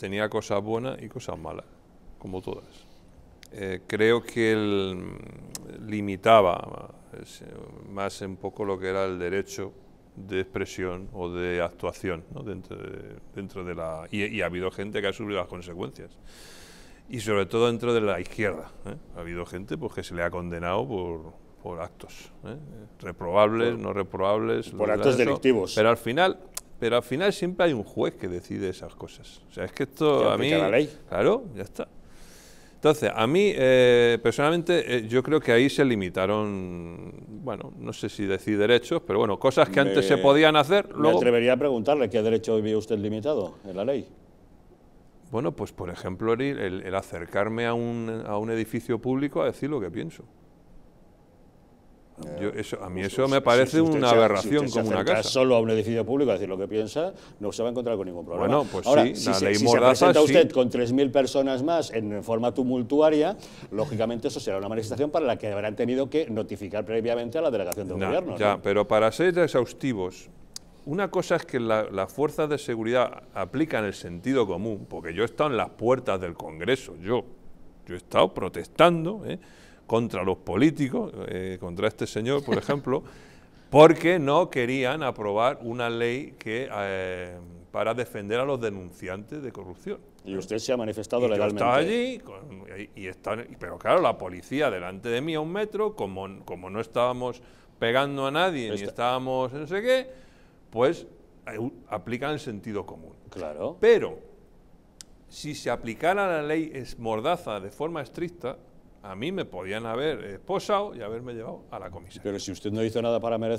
tenía cosas buenas y cosas malas, como todas. Eh, creo que él mm, limitaba más un poco lo que era el derecho de expresión o de actuación dentro, dentro, de, la... Y, ha habido gente que ha sufrido las consecuencias. Y sobre todo dentro de la izquierda. ¿eh? Ha habido gente pues, que se le ha condenado por, por actos. ¿eh? Reprobables, no reprobables. Por actos delictivos. Pero al final pero al final siempre hay un juez que decide esas cosas. O sea, es que esto a mí... La ley. Claro, ya está. Entonces, a mí, eh, personalmente, eh, yo creo que ahí se limitaron, bueno, no sé si decir derechos, pero bueno, cosas que antes se podían hacer. Me atrevería a preguntarle qué derecho vio usted limitado en la ley. Bueno, pues por ejemplo, el, el acercarme a un, a un edificio público a decir lo que pienso. Eh, a mí eso me parece una aberración si como una casa. solo a un edificio público a decir lo que piensa, no se va a encontrar con ningún problema. Bueno, pues sí, si, la se, si se presenta usted con 3.000 personas más en forma tumultuaria, lógicamente eso será una manifestación para la que habrán tenido que notificar previamente a la delegación de gobierno. Ya, pero para ser exhaustivos, una cosa es que las la fuerzas de seguridad aplican el sentido común, porque yo he estado en las puertas del Congreso, yo, yo he estado protestando, ¿eh? contra los políticos, eh, contra este señor, por ejemplo, porque no querían aprobar una ley que, eh, para defender a los denunciantes de corrupción. Y usted se ha manifestado y legalmente. Yo estaba allí, y, pero claro, la policía delante de mí a un metro, como, como no estábamos pegando a nadie, ni estábamos no sé qué, pues eh, aplican el sentido común. Claro. Pero si se aplicara la ley Mordaza de forma estricta, a mí me podían haber eh, posado y haberme llevado a la comisión. Pero si usted no hizo nada para merecer.